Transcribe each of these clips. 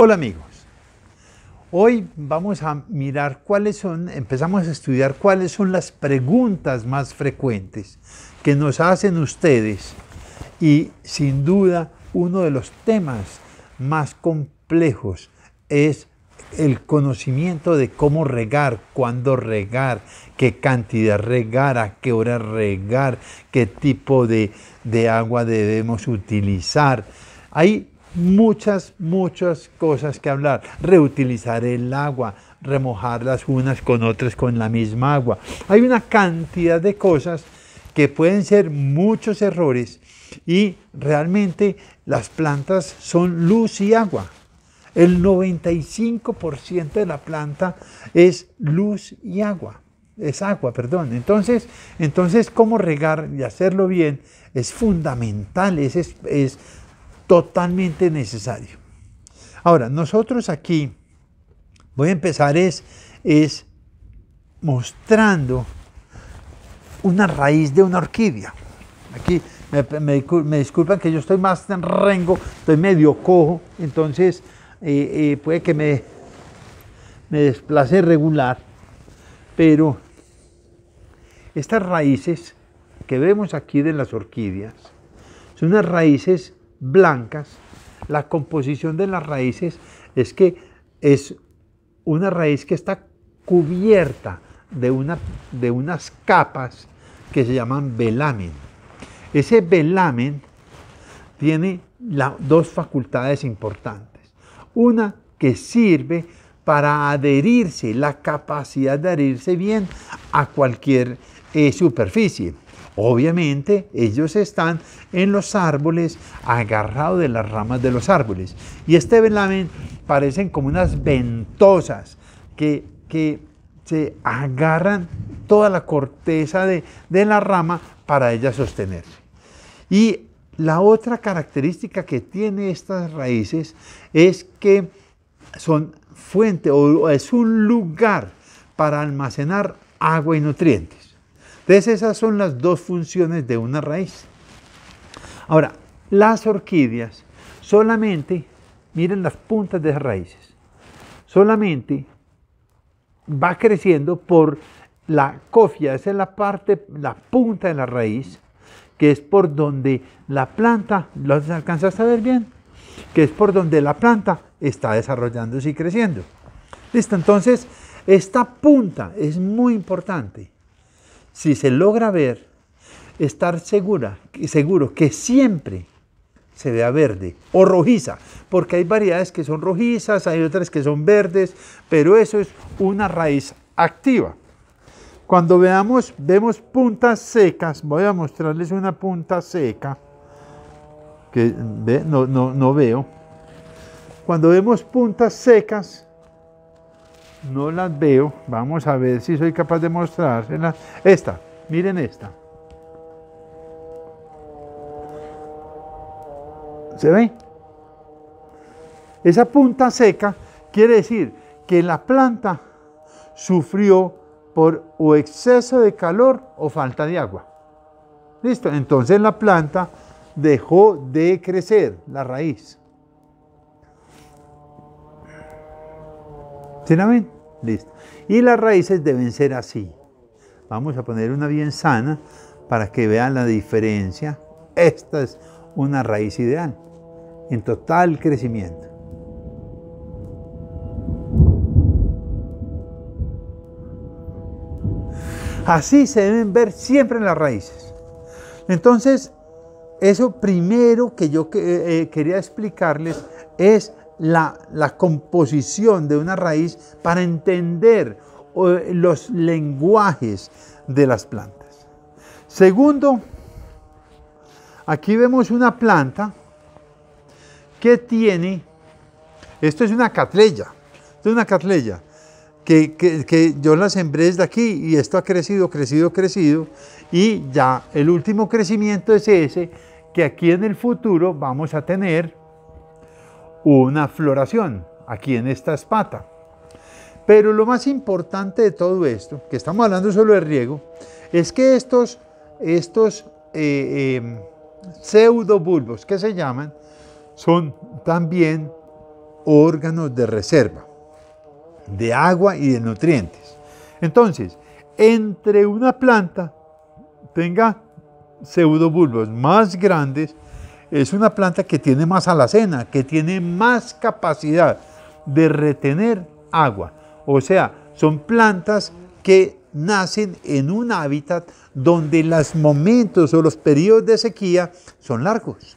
Hola amigos, hoy vamos a mirar cuáles son, empezamos a estudiar cuáles son las preguntas más frecuentes que nos hacen ustedes y sin duda uno de los temas más complejos es el conocimiento de cómo regar, cuándo regar, qué cantidad regar, a qué hora regar, qué tipo de, agua debemos utilizar. Hay muchas, muchas cosas que hablar. Reutilizar el agua, remojar las unas con otras con la misma agua. Hay una cantidad de cosas que pueden ser muchos errores y realmente las plantas son luz y agua. El 95% de la planta es luz y agua. Es agua, perdón. Entonces, entonces cómo regar y hacerlo bien es fundamental, es, es, es totalmente necesario. Ahora, nosotros aquí, voy a empezar es, es mostrando una raíz de una orquídea. Aquí me, disculpan que yo estoy más en rengo, estoy medio cojo, entonces eh, eh, puede que me, me desplace regular, pero estas raíces que vemos aquí de las orquídeas son unas raíces blancas, la composición de las raíces es que es una raíz que está cubierta de, unas capas que se llaman velamen. Ese velamen tiene dos facultades importantes. Una que sirve para adherirse, la capacidad de adherirse bien a cualquier eh, superficie. Obviamente ellos están en los árboles, agarrados de las ramas de los árboles. Y este velamen parecen como unas ventosas que, se agarran toda la corteza de, de la rama para ella sostenerse. Y la otra característica que tiene estas raíces es que son fuente o es un lugar para almacenar agua y nutrientes. Entonces esas son las dos funciones de una raíz. Ahora, las orquídeas solamente, miren las puntas de esas raíces, solamente va creciendo por la cofia, esa es la parte, la punta de la raíz, que es por donde la planta, ¿lo alcanzaste a ver bien? Que es por donde la planta está desarrollándose y creciendo. Listo, entonces esta punta es muy importante si se logra ver, estar segura, seguro que siempre se vea verde o rojiza, porque hay variedades que son rojizas, hay otras que son verdes, pero eso es una raíz activa. Cuando veamos, vemos puntas secas, voy a mostrarles una punta seca, que no, no veo. Cuando vemos puntas secas, no las veo. Vamos a ver si soy capaz de mostrárselas. Esta, miren esta. ¿Se ve? Esa punta seca quiere decir que la planta sufrió por o exceso de calor o falta de agua. Listo, entonces la planta dejó de crecer la raíz. ¿Sí la ven? Listo. Y las raíces deben ser así. Vamos a poner una bien sana para que vean la diferencia. Esta es una raíz ideal, en total crecimiento. Así se deben ver siempre las raíces. Entonces, eso primero que yo eh, eh, quería explicarles es la, composición de una raíz para entender los lenguajes de las plantas. Segundo, aquí vemos una planta que tiene, esto es una catleya, es una catleya, que, que, yo la sembré desde aquí y esto ha crecido, crecido, crecido, y ya el último crecimiento es ese, que aquí en el futuro vamos a tener una floración aquí en esta espata. Pero lo más importante de todo esto, que estamos hablando solo de riego, es que estos, estos eh, em, pseudobulbos que se llaman son también órganos de reserva de agua y de nutrientes. Entonces, entre una planta tenga pseudobulbos más grandes, es una planta que tiene más alacena, que tiene más capacidad de retener agua. O sea, son plantas que nacen en un hábitat donde los momentos o los periodos de sequía son largos.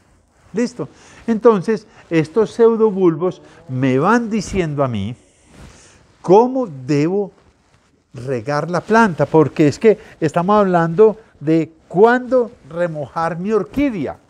Listo. Entonces, estos pseudobulbos me van diciendo a mí cómo debo regar la planta, porque es que estamos hablando de cuándo remojar mi orquídea.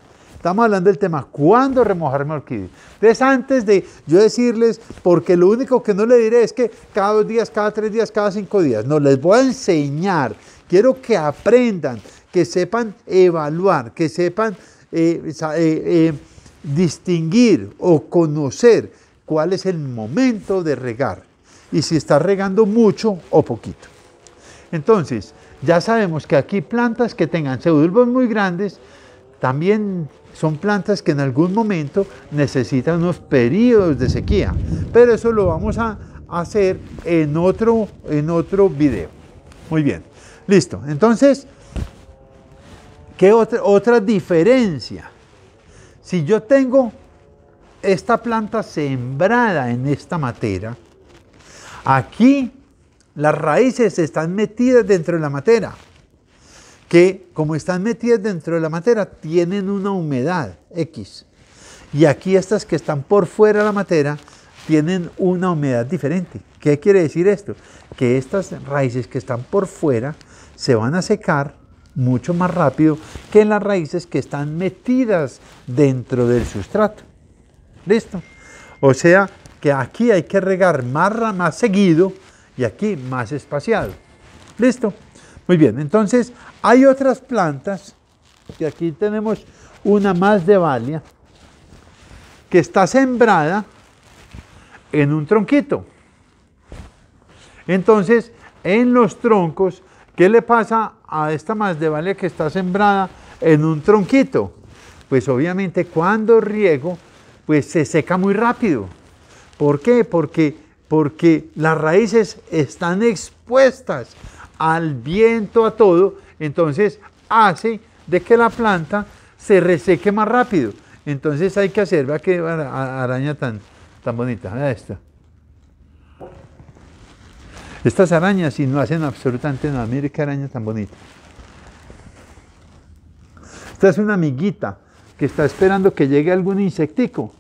Estamos hablando del tema, ¿cuándo remojar mi orquídea? Entonces, antes de yo decirles, porque lo único que no le diré es que cada dos días, cada tres días, cada cinco días, no, les voy a enseñar, quiero que aprendan, que sepan evaluar, que sepan eh, eh, eh, distinguir o conocer cuál es el momento de regar y si está regando mucho o poquito. Entonces, ya sabemos que aquí plantas que tengan pseudobulbos muy grandes, también son plantas que en algún momento necesitan unos periodos de sequía, pero eso lo vamos a hacer en otro, en otro video. Muy bien, listo. Entonces, ¿qué otra, otra diferencia? Si yo tengo esta planta sembrada en esta materia, aquí las raíces están metidas dentro de la materia que como están metidas dentro de la materia, tienen una humedad X. Y aquí estas que están por fuera de la materia tienen una humedad diferente. ¿Qué quiere decir esto? Que estas raíces que están por fuera se van a secar mucho más rápido que las raíces que están metidas dentro del sustrato. ¿Listo? O sea que aquí hay que regar más, más seguido y aquí más espaciado. ¿Listo? Muy bien, entonces hay otras plantas, y aquí tenemos una más de valia, que está sembrada en un tronquito. Entonces, en los troncos, ¿qué le pasa a esta más de valia que está sembrada en un tronquito? Pues obviamente cuando riego, pues se seca muy rápido. ¿Por qué? Porque, porque las raíces están expuestas al viento, a todo, entonces hace de que la planta se reseque más rápido. Entonces hay que hacer, vea qué araña tan, tan bonita, vea esta. Estas arañas si no hacen absolutamente nada, mire qué araña tan bonita. Esta es una amiguita que está esperando que llegue algún insectico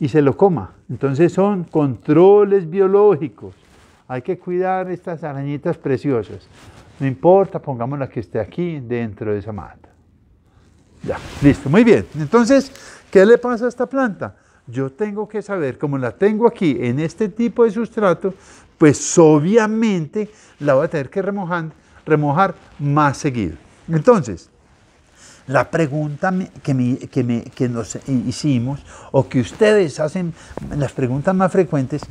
y se lo coma. Entonces son controles biológicos hay que cuidar estas arañitas preciosas. No importa, pongamos que esté aquí dentro de esa mata. Ya, listo, muy bien. Entonces, ¿qué le pasa a esta planta? Yo tengo que saber, como la tengo aquí en este tipo de sustrato, pues obviamente la voy a tener que remojar, más seguido. Entonces, la pregunta que, que, nos hicimos o que ustedes hacen, las preguntas más frecuentes,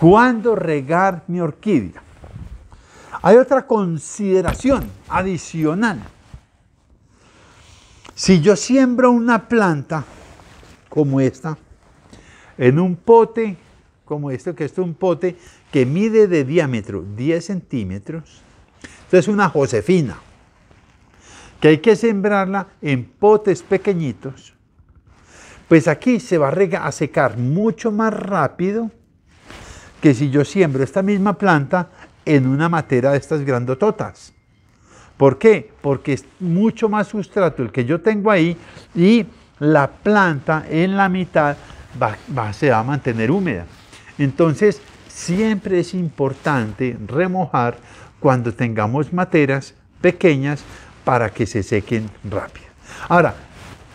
¿Cuándo regar mi orquídea? Hay otra consideración adicional. Si yo siembro una planta como esta, en un pote como este, que es un pote que mide de diámetro 10 centímetros, esto es una josefina, que hay que sembrarla en potes pequeñitos, pues aquí se va a secar mucho más rápido que si yo siembro esta misma planta en una materia de estas grandototas. ¿Por qué? Porque es mucho más sustrato el que yo tengo ahí y la planta en la mitad se va a mantener húmeda. Entonces, siempre es importante remojar cuando tengamos materas pequeñas para que se sequen rápido. Ahora,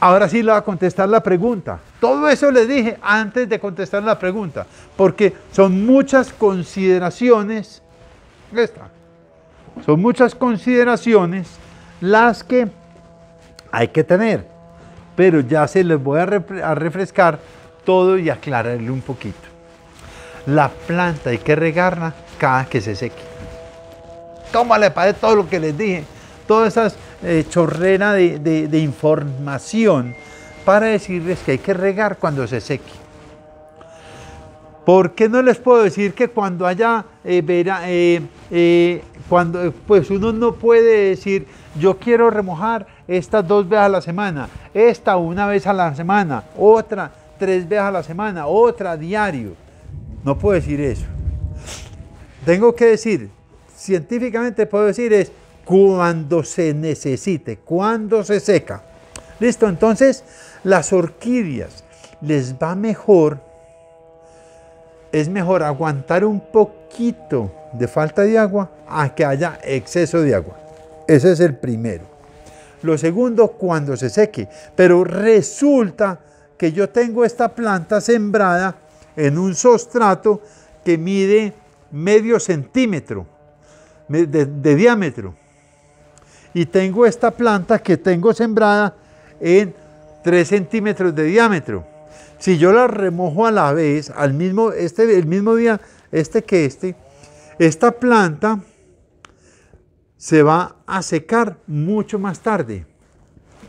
Ahora sí le va a contestar la pregunta. Todo eso le dije antes de contestar la pregunta, porque son muchas consideraciones. Esta, son muchas consideraciones las que hay que tener, pero ya se les voy a, refrescar todo y aclararle un poquito. La planta hay que regarla cada que se seque. Tómale para todo lo que les dije toda esas eh, chorreras de, información para decirles que hay que regar cuando se seque. ¿Por qué no les puedo decir que cuando haya eh, eh, eh cuando, pues uno no puede decir yo quiero remojar estas dos veces a la semana, esta una vez a la semana, otra tres veces a la semana, otra diario? No puedo decir eso. Tengo que decir, científicamente puedo decir es cuando se necesite, cuando se seca. Listo, entonces las orquídeas les va mejor, es mejor aguantar un poquito de falta de agua a que haya exceso de agua. Ese es el primero. Lo segundo, cuando se seque. Pero resulta que yo tengo esta planta sembrada en un sustrato que mide medio centímetro de, de diámetro y tengo esta planta que tengo sembrada en 3 centímetros de diámetro. Si yo la remojo a la vez, al mismo, este, el mismo día, este que este, esta planta se va a secar mucho más tarde.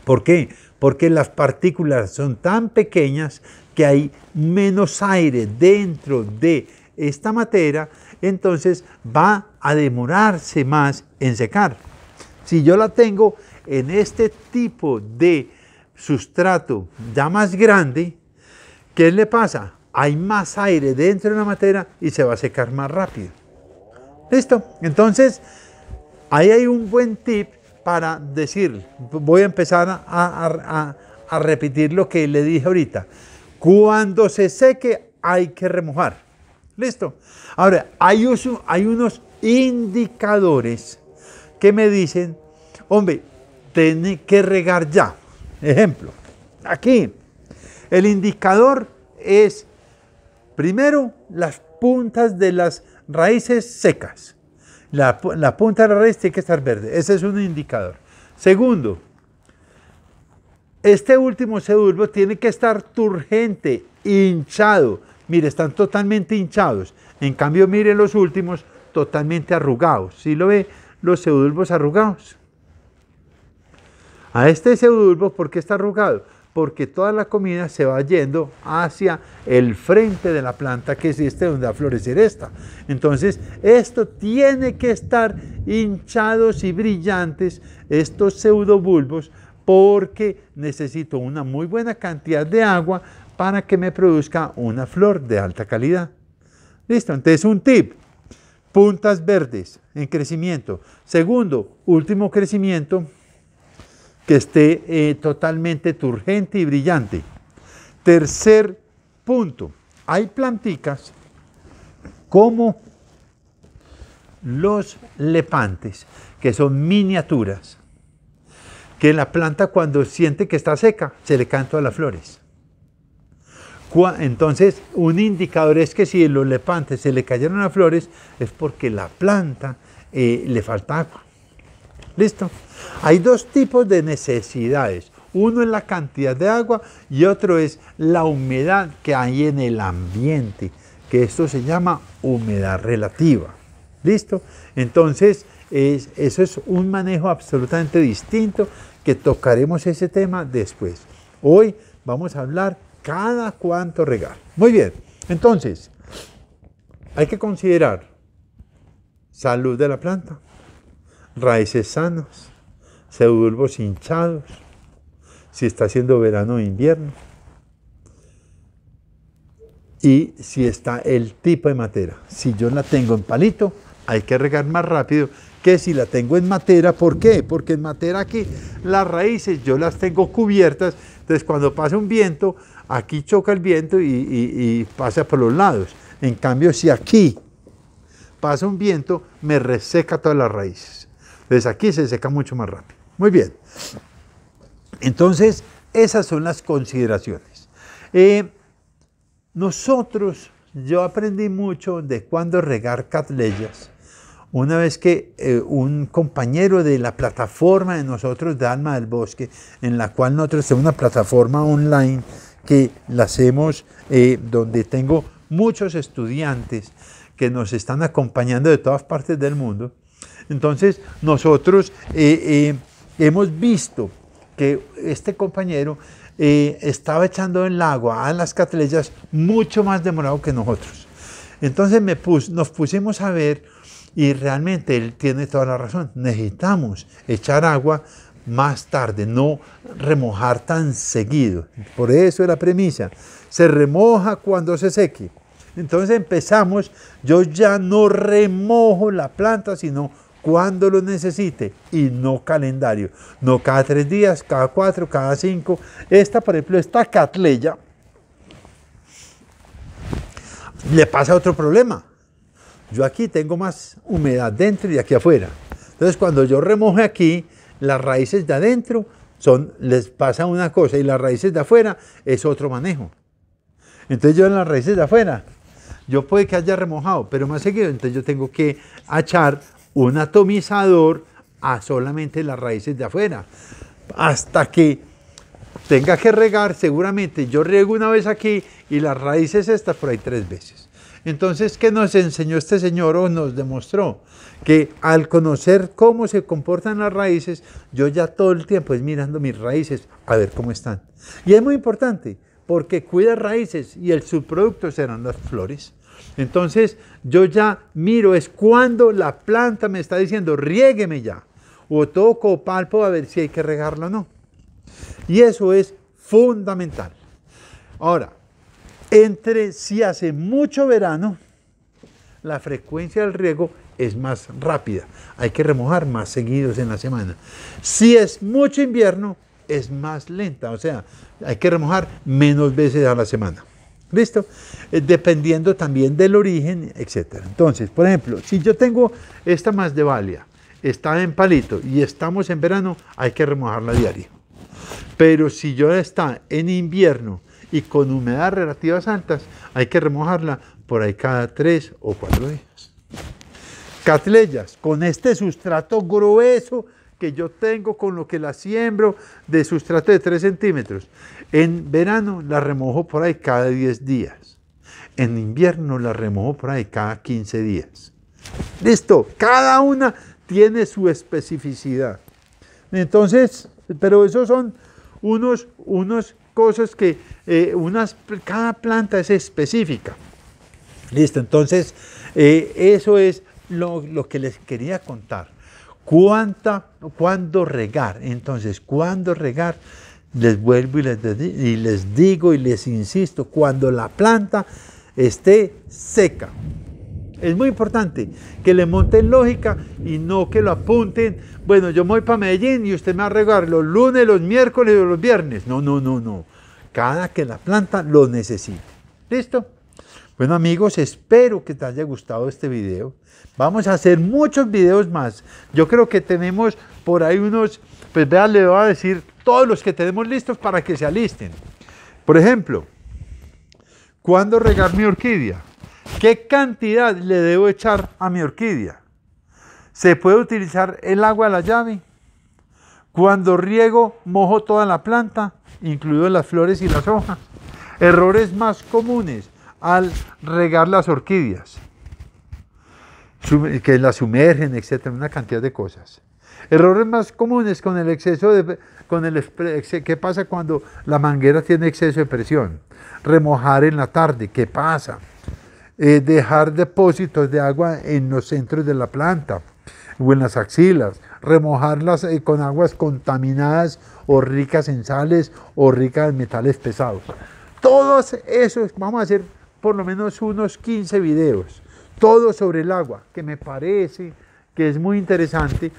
¿Por qué? Porque las partículas son tan pequeñas que hay menos aire dentro de esta materia, entonces va a demorarse más en secar. Si yo la tengo en este tipo de sustrato ya más grande, ¿qué le pasa? Hay más aire dentro de la materia y se va a secar más rápido. ¿Listo? Entonces, ahí hay un buen tip para decir, voy a empezar a, repetir lo que le dije ahorita. Cuando se seque hay que remojar. ¿Listo? Ahora, hay, hay unos indicadores ¿Qué me dicen, hombre, tiene que regar ya. Ejemplo, aquí el indicador es primero las puntas de las raíces secas. La, punta de la raíz tiene que estar verde. Ese es un indicador. Segundo, este último sedulbo tiene que estar turgente, hinchado. Mire, están totalmente hinchados. En cambio, mire los últimos totalmente arrugados. Si lo ve, los pseudobulbos arrugados. A este pseudobulbo ¿por qué está arrugado? Porque toda la comida se va yendo hacia el frente de la planta, que es este donde va a florecer esta. Entonces, esto tiene que estar hinchados y brillantes, estos pseudobulbos, porque necesito una muy buena cantidad de agua para que me produzca una flor de alta calidad. Listo, entonces un tip puntas verdes en crecimiento. Segundo, último crecimiento que esté eh, totalmente turgente y brillante. Tercer punto, hay planticas como los lepantes, que son miniaturas, que la planta cuando siente que está seca, se le caen a las flores. Entonces, un indicador es que si los lepantes se le cayeron las flores, es porque la planta eh, le falta agua. ¿Listo? Hay dos tipos de necesidades. Uno es la cantidad de agua y otro es la humedad que hay en el ambiente, que esto se llama humedad relativa. ¿Listo? Entonces, eso es un manejo absolutamente distinto que tocaremos ese tema después. Hoy vamos a hablar cada cuánto regar. Muy bien, entonces hay que considerar salud de la planta, raíces sanas, pseudobulbos hinchados, si está haciendo verano o invierno, y si está el tipo de materia. Si yo la tengo en palito, hay que regar más rápido que si la tengo en materia, ¿Por qué? Porque en materia aquí las raíces yo las tengo cubiertas, entonces cuando pasa un viento Aquí choca el viento y, pasa por los lados. En cambio, si aquí pasa un viento, me reseca todas las raíces. Entonces aquí se seca mucho más rápido. Muy bien. Entonces, esas son las consideraciones. Eh, nosotros, yo aprendí mucho de cuándo regar catleyas. Una vez que eh, un compañero de la plataforma de nosotros, de Alma del Bosque, en la cual nosotros tenemos una plataforma online que las hemos, eh, donde tengo muchos estudiantes que nos están acompañando de todas partes del mundo. Entonces, nosotros eh, eh, hemos visto que este compañero estaba echando el agua a las catrillas mucho más demorado que nosotros. Entonces me pus, nos pusimos a ver y realmente él tiene toda la razón. Necesitamos echar agua más tarde, no remojar tan seguido. Por eso es la premisa. Se remoja cuando se seque. Entonces empezamos, yo ya no remojo la planta, sino cuando lo necesite y no calendario. No cada tres días, cada cuatro, cada cinco. Esta, por ejemplo, esta catleya, le pasa otro problema. Yo aquí tengo más humedad dentro y aquí afuera. Entonces, cuando yo remoje aquí, las raíces de adentro son, les pasa una cosa y las raíces de afuera es otro manejo. Entonces yo en las raíces de afuera, yo puede que haya remojado, pero más seguido, entonces yo tengo que achar un atomizador a solamente las raíces de afuera. Hasta que tenga que regar, seguramente yo riego una vez aquí y las raíces estas por ahí tres veces. Entonces, ¿qué nos enseñó este señor o nos demostró? Que al conocer cómo se comportan las raíces, yo ya todo el tiempo es mirando mis raíces a ver cómo están. Y es muy importante, porque cuida raíces y el subproducto serán las flores. Entonces, yo ya miro, es cuando la planta me está diciendo, riégueme ya, o toco o palpo a ver si hay que regarlo o no. Y eso es fundamental. Ahora, entre si hace mucho verano, la frecuencia del riego es más rápida. Hay que remojar más seguidos en la semana. Si es mucho invierno, es más lenta. O sea, hay que remojar menos veces a la semana. ¿Listo? Eh, dependiendo también del origen, etc. Entonces, por ejemplo, si yo tengo esta más de valia, está en palito y estamos en verano, hay que remojarla diario. Pero si yo está en invierno y con humedad relativas altas, hay que remojarla por ahí cada tres o cuatro días. Catleyas, con este sustrato grueso que yo tengo con lo que la siembro de sustrato de 3 centímetros. En verano la remojo por ahí cada 10 días. En invierno la remojo por ahí cada 15 días. Listo, cada una tiene su especificidad. Entonces, pero esos son unos, unos cosas que eh, cada planta es específica. Listo, entonces eh, eso es lo, que les quería contar. ¿Cuánta, ¿Cuándo regar? Entonces, ¿cuándo regar? Les vuelvo y y les digo y les insisto, cuando la planta esté seca. Es muy importante que le monten lógica y no que lo apunten. Bueno, yo voy para Medellín y usted me va a regar los lunes, los miércoles o los viernes. No, no, no, no. Cada que la planta lo necesite. ¿Listo? Bueno amigos, espero que te haya gustado este video. Vamos a hacer muchos videos más. Yo creo que tenemos por ahí unos, pues vean, le voy a decir todos los que tenemos listos para que se alisten. Por ejemplo, ¿cuándo regar mi orquídea? ¿Qué cantidad le debo echar a mi orquídea? ¿Se puede utilizar el agua de la llave? Cuando riego, mojo toda la planta, incluido las flores y las hojas. Errores más comunes al regar las orquídeas, que las sumergen, etcétera, una cantidad de cosas. Errores más comunes con el exceso de, con el qué pasa cuando la manguera tiene exceso de presión. Remojar en la tarde, ¿qué pasa? dejar depósitos de agua en los centros de la planta o en las axilas, remojarlas eh, con aguas contaminadas o ricas en sales o ricas en metales pesados. Todos esos, vamos a hacer por lo menos unos 15 videos, todo sobre el agua, que me parece que es muy interesante.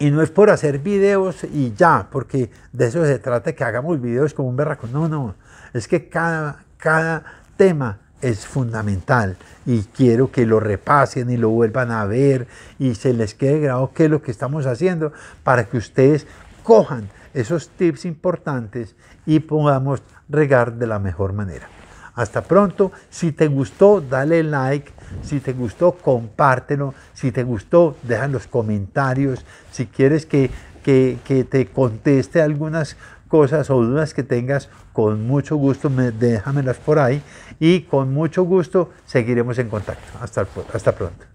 Y no es por hacer videos y ya, porque de eso se trata, que hagamos videos como un berraco. No, no, es que cada, cada tema es fundamental y quiero que lo repasen y lo vuelvan a ver y se les quede grabado qué es lo que estamos haciendo para que ustedes cojan esos tips importantes y podamos regar de la mejor manera. Hasta pronto. Si te gustó, dale like. Si te gustó, compártelo. Si te gustó, deja los comentarios. Si quieres que, que te conteste algunas cosas o dudas que tengas, con mucho gusto me, déjamelas por ahí y con mucho gusto seguiremos en contacto. Hasta, hasta pronto.